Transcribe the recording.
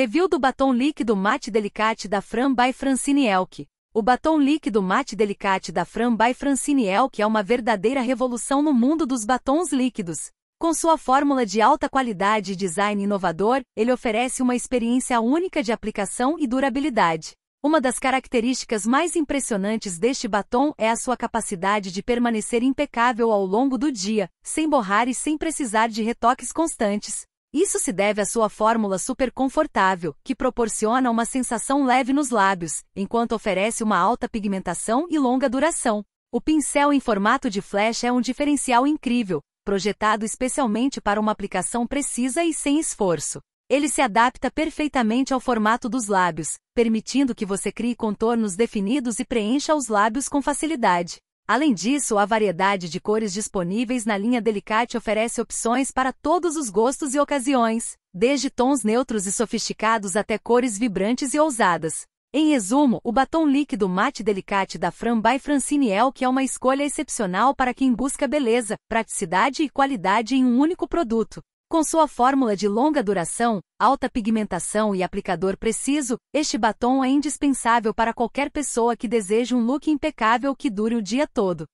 Review do batom líquido Matte Delicate da Fran by Francine Elk. O batom líquido Matte Delicate da Fran by Francine Elk é uma verdadeira revolução no mundo dos batons líquidos. Com sua fórmula de alta qualidade e design inovador, ele oferece uma experiência única de aplicação e durabilidade. Uma das características mais impressionantes deste batom é a sua capacidade de permanecer impecável ao longo do dia, sem borrar e sem precisar de retoques constantes. Isso se deve à sua fórmula super confortável, que proporciona uma sensação leve nos lábios, enquanto oferece uma alta pigmentação e longa duração. O pincel em formato de flecha é um diferencial incrível, projetado especialmente para uma aplicação precisa e sem esforço. Ele se adapta perfeitamente ao formato dos lábios, permitindo que você crie contornos definidos e preencha os lábios com facilidade. Além disso, a variedade de cores disponíveis na linha Delicate oferece opções para todos os gostos e ocasiões, desde tons neutros e sofisticados até cores vibrantes e ousadas. Em resumo, o batom líquido Matte Delicate da Fran by Francine Elk é uma escolha excepcional para quem busca beleza, praticidade e qualidade em um único produto. Com sua fórmula de longa duração, alta pigmentação e aplicador preciso, este batom é indispensável para qualquer pessoa que deseja um look impecável que dure o dia todo.